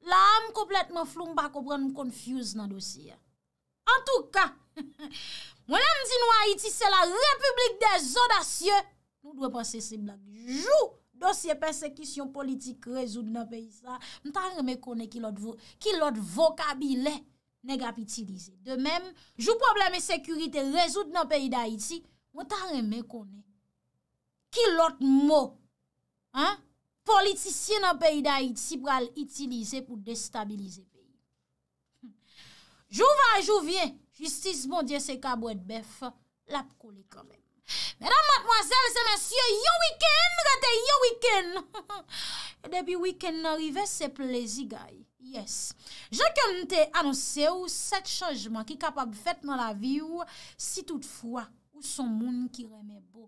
la am kompletman flou mba kobran mkonfuse nan dosye. An tou ka, mwen am di nou Haiti se la Republik des Audacieux, nou dwe panse se blag. Jou dosye persekisyon politik rezoud nan peyi sa, mwen tan reme kone ki lot vokabilen negap itilize. De men, jou probleme sekurite rezoud nan peyi da Haiti, mwen tan reme kone ki lot mou. An? politisyen an peydayi tsi pral itilize pou destabilize peyi. Jou van, jou vye, jistis moun diye se kabwet bef, lap kou li kame. Mèdam matmwazel, se mèsye, yo wiken, gante yo wiken. E debi wiken n'arive, se plezi gaye. Yes. Je kante anonse ou set chanjman ki kapab fèt nan la vi ou, si toutfwa ou son moun ki reme bo.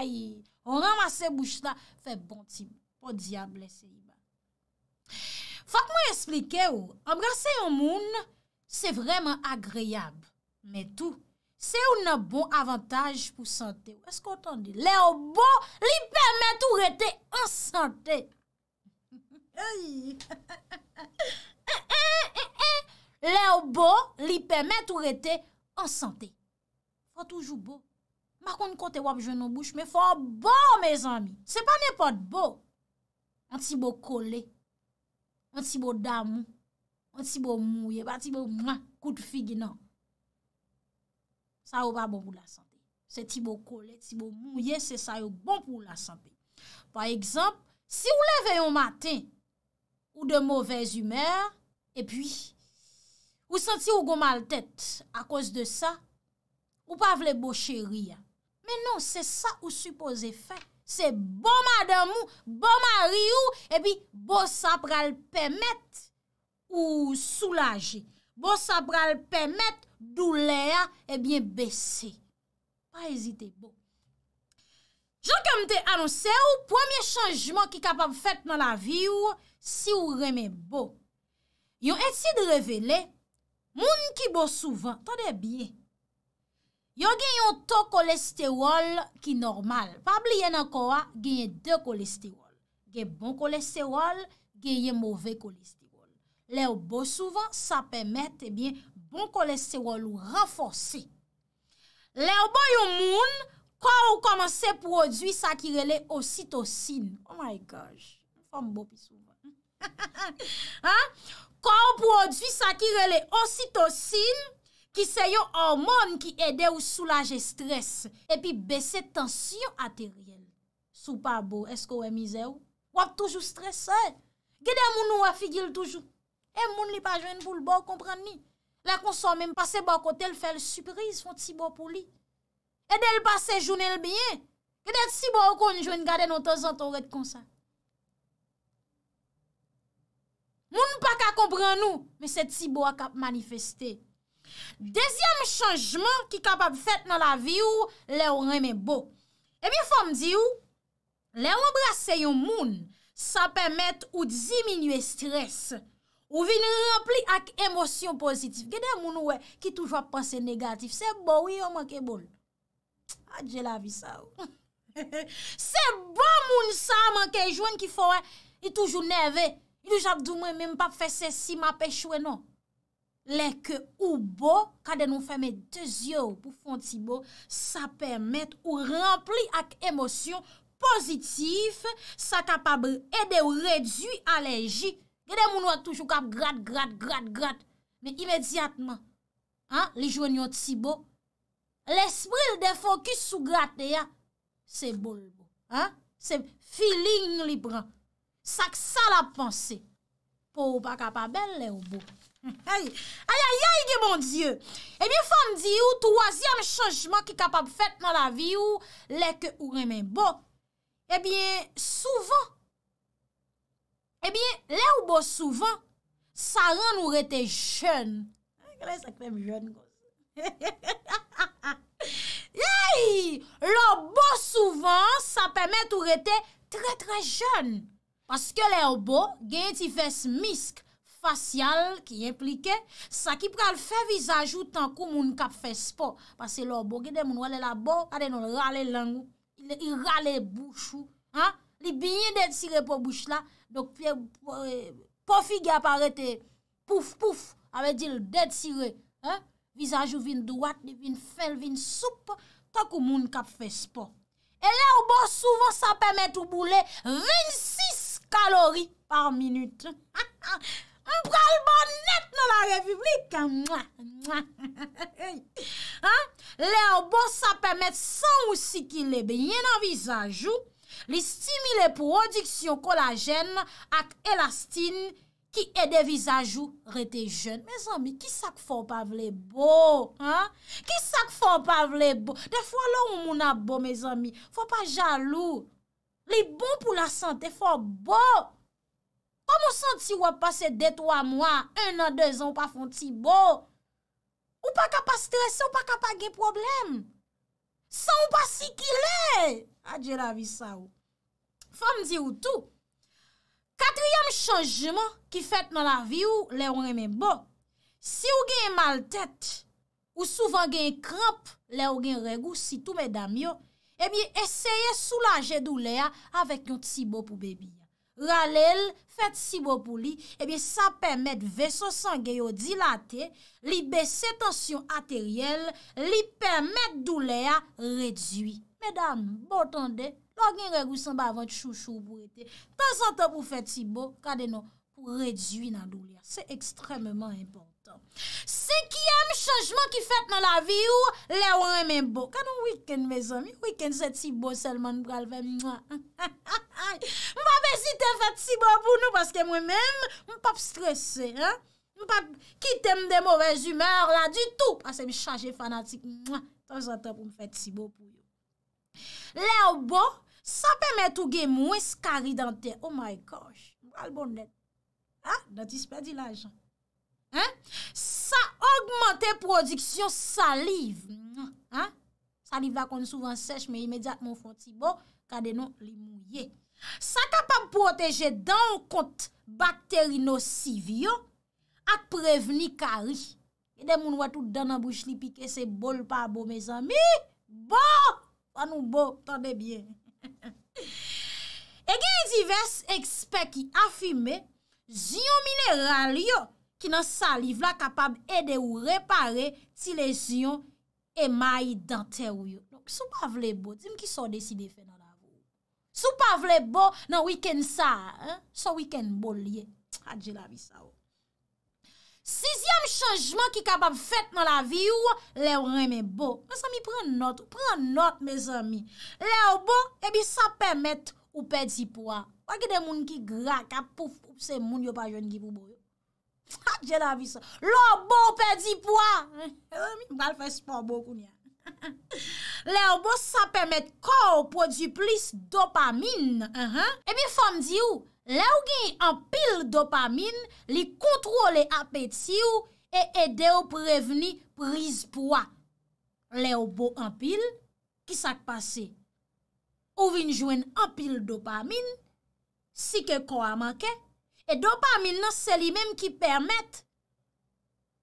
Ayee. Ou nan mase bouch la, fè bon ti, po diable se yi ba. Fak mwen esplike ou, embrase yon moun, se vreman agreyab. Metou, se ou nan bon avantaj pou sante. Eskou otan di? Le ou bon, li pemet ou rete en sante. Le ou bon, li pemet ou rete en sante. Pan toujou bon. Ma kon kote wap jenon bouch, me fò bo, me zanmi. Se pa ne pot bo. An ti bo kole, an ti bo dam, an ti bo mouye, an ti bo mwen kout fig nan. Sa yo ba bon pou la sanpe. Se ti bo kole, ti bo mouye, se sa yo bon pou la sanpe. Par ekzamp, si ou leve yon maten, ou de mouvez humer, e pi, ou santi ou gomal tet, a kos de sa, ou pa vle bo cheri ya, nan, se sa ou supose fè. Se bon madèmou, bon mariyou, e bi, bo sa pral pèmèt ou soulajè. Bo sa pral pèmèt, dou lèya, e eh bi, bèsè. Pa ezite bo. Jou kèm te anonsè ou, pwemye chanjman ki kapab fèt nan la vi ou, si ou remè bo. Yon etsi de revele, moun ki bo souvan, tanè biye, Yo gen yon to kolesterol ki normal. Pabli yon akowa gen yon de kolesterol. Gen bon kolesterol, gen yon mouve kolesterol. Le ou bo souvan, sa pemet, ebyen, eh bon kolesterol ou renforsi. Le ou bo yon moun, kwa ou komanse prodwi sakirele ositosin. Oh my gosh, fom bo pi souvan. Kwa ou prodwi sakirele ositosin... Ki se yo hormon ki ede ou soulaje stres, epi bese tansyon ateryen. Sou pa bo, esko ou emize ou? Wap toujou stres se. Gede moun ou wafigil toujou? E moun li pa jwen pou l bo, kompran ni? La konson menm pase bo kote, l fè l suprise, fon tsi bo pou li. E del pase jounel biye, gede tsi bo konjwen gade nou tozant ou ret konsan? Moun pa ka kompran nou, me se tsi bo akap manifesté. Dezyam chanjman ki kapap fèt nan la vi ou Le ou reme bo E mi fòm di ou Le ou embrase yon moun Sa pèmèt ou ziminye stres Ou vin rempli ak emosyon pozitif Kè den moun ou wè ki toujwa panse negatif Se bo yon manke bol Adje la vi sa ou Se bo moun sa manke jwen ki fò wè Y toujwa neve Y toujwa doun mwen mèm pa fè sè si ma pe chwe non Lè ke ou bo, kade nou fèmè tezyè ou pou fon ti bo, sa pèmèt ou rempli ak emosyon pozitif, sa kapabè edè ou rejü alèji. Gèdè moun wè toujou kap grat, grat, grat, grat, men imèdziatman, an, li jwen yon ti bo, l'espril de fò küs sou gratè ya, se bol bo, an, se filin li pran. Sak sa la pansè, pou ou pa kapabè lè ou bo. Ay, ay, ay, ay, gen bon Diyo. Ebyen, eh fòm Diyo, tou waziyan chanjman ki kapap fèt nan la vi ou, lè ke ou remè bo. Ebyen, eh souvan, ebyen, eh lè ou bo souvan, sa ren ou rete jen. Bon, Gè lè sa kwen jen. Yay! Lè ou bo souvan, sa pèmèt ou rete trè trè jen. Paske lè ou bo, gen ti fès misk, Fasyal ki implike, sa ki pral fe vizajou tan kou moun kap fespo. Pase lor bo gede moun wale la bo, ade non rale langou, il rale bouchou, ha? Li bini detire pou bouch la, dok pe euh, pofi ge aparete pouf pouf, ave di detire, ha? Vizajou vin drouat, vin fel, vin soupe, tan kou moun kap fespo. E lor bo souvo sa pemet ou boule 26 kalori par minute, ha ha ha! Mpral bon net nan la revivlik. Le an bon sa pemet san ou si ki le be. Yen an vizajou, li stimi le prodiksyon kolajen ak elastin ki e de vizajou rete jen. Me zanmi, ki sa k fò pa vle bo? Ki sa k fò pa vle bo? De fwa lo moun a bo, me zanmi. Fò pa jalou. Li bon pou la sante fò bo. Omo santi wap pase de 3 mwa, 1 an, 2 an, wap pa fon ti bo? Ou pa kapas stresse, ou pa kapas gen problem? San wap pa si ki le? Adje la vi sa ou. Fon di wotou. Katriyam chanjman ki fet nan la vi ou, le ou reme bo. Si ou gen mal tet, ou souvan gen krap, le ou gen regou, si tou me dam yo, ebi eseye soulaje dou le a avek yon ti bo pou bebi. Ralel fèt si bo pou li, ebi eh sa pèmèt vèso sangè yo dilatè, li bè sè tonsyon atèryèl, li pèmèt doulè ya rèdjoui. Mèdam, bo tonde, lòk ni règou samba avan chou chou pou etè. Tansantan pou fèt si bo, kade nou, pou rèdjoui nan doulè ya. Se ekstremèman impon. Non. Se kiyem chanjman ki fet nan la vi ou Le ou an men bo Kan ou wiken me zan Mi wiken se tsi bo selman pral ve Mpa besi te fet tsi bo pou nou Paske mwen men mpap stresse Mpap kitem de mwovez humer la du tou Ase mi chanje fanatik Tansan te pou mfet tsi bo pou yo Le ou bo Sa pemet ou gen mwen skari dante Oh my gosh Mpal bonnet Ha? Nwati se pedi la jan sa augmente prodiksyon saliv, saliv la kon souvan sech, me imediat moun fonti bo, kade non li mouye, sa kapam proteje dan kont bakterino sivyo, ak preveni kari, e de moun wato dan nan bouch li pike se bol pa bo, me zami, bo, panou bo, tande bien, e gen yon divers ekspert ki afime, zyon mineral yo, ki nan saliv la kapab ede ou repare si lesyon emayi dante ou yo. Sou pa vle bo, di m ki sou deside fe nan la vi ou. Sou pa vle bo nan wiken sa, sou wiken bolye. Adje la vi sa ou. Sizyam chanjman ki kapab fet nan la vi ou, le ou reme bo. Mè sami pren not, pren not mè sami. Le ou bo, ebi sa pèmèt ou pèd si poua. Wakè de moun ki gra, kapouf, se moun yo pa jen gipou bo yo. Jè la vi sa. Le obo pè di pwa. Eh, Bal fè s'pon bò koun ya. Le obo sa pèmèt kò ou pò di plis dopamin. Uh-huh. E mi fòm di ou, le ou gen an pil dopamin, li kontrole apet si ou, e ede ou preveni priz pwa. Le ou bo an pil, ki sak pase? Ou vin jwen an pil dopamin, si ke kò a manke, do pa min nan seli menm ki permèt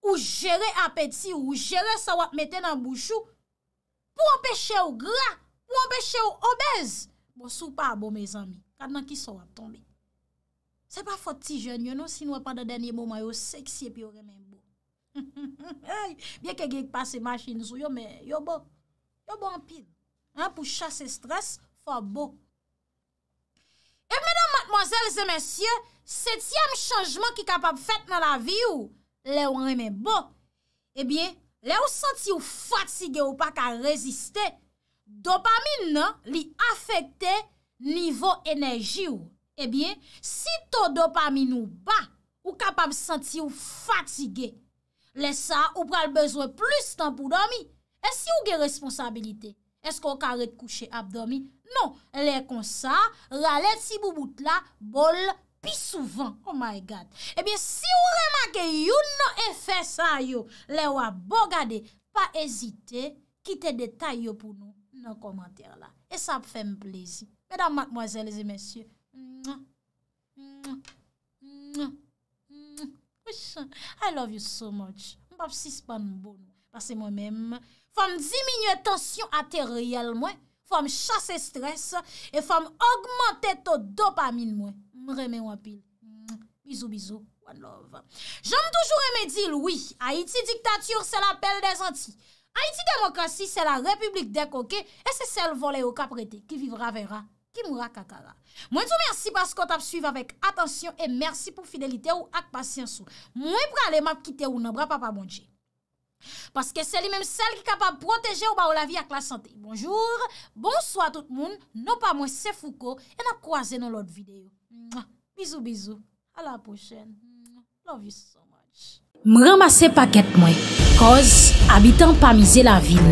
ou jere apetit ou jere sa wap mette nan bouchou pou anpeche ou gra pou anpeche ou obez moun sou pa a bo me zanmi kad nan ki sa wap tonbi se pa fote ti jen yon nou si nou wap an de denye mouman yo seksi epi yo remen bo bie kegek pase masin sou yo yo bo yo bo anpil pou chase stres fote bo e menan matmozel se mensyen Setyem chanjman ki kapab fèt nan la vi ou, le bon, eh ou reme bo. Ebyen, le ou santi non, ou fatige eh ou pa ka reziste. Dopamin nan li afekte nivou enerji ou. Ebyen, si to dopamin ou pa ou kapab santi ou fatige, le sa ou pral bezwe plus tan pou domi. E si ou ge responsabilite, esko ou ka ret kouche ap domi? Non, le konsa ralet si bou bout la bol l. Pi souvan, oh my God. Ebyen, si ou remake yon nou efè sa yo, le wap bo gade, pa ezite, kite detay yo pou nou nou komantèr la. E sa ap fè mplezi. Mèdam, mwazèl, zè mèsyè. I love you so much. Mpap si span bon. Pase mwen mèm. Fèm ziminye tansyon atè riyal mwen. fòm chase stres, e fòm augmente to dopamin mwen. Mremen wapil. Bizou, bizou, wanov. Jom toujou remedil, wii, Haiti diktatur, se la pel de zanti. Haiti demokrasi, se la republik de koke, e se sel vole yo kaprete, ki vivra vera, ki mwra kakara. Mwen tou mersi paskot ap suyve avèk, atansyon, e mersi pou fidelite ou ak pasyansou. Mwen prale map kite ou nabra non, papamonje. Paske se li menm sel ki kapab proteje ou ba ou la vi ak la sante Bonjour, bonsoit tout moun Nou pa mwen se fouko E nap kwaze nou lot videyo Bizou bizou A la pochen Mwen ramase paket mwen Koz, abitan pa mize la vil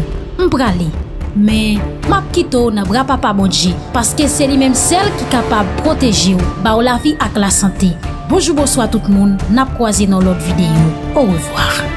Mprale Men, map kito nan bra pa pa mounji Paske se li menm sel ki kapab proteje ou Ba ou la vi ak la sante Bonjour, bonsoit tout moun Nap kwaze nou lot videyo Au revoir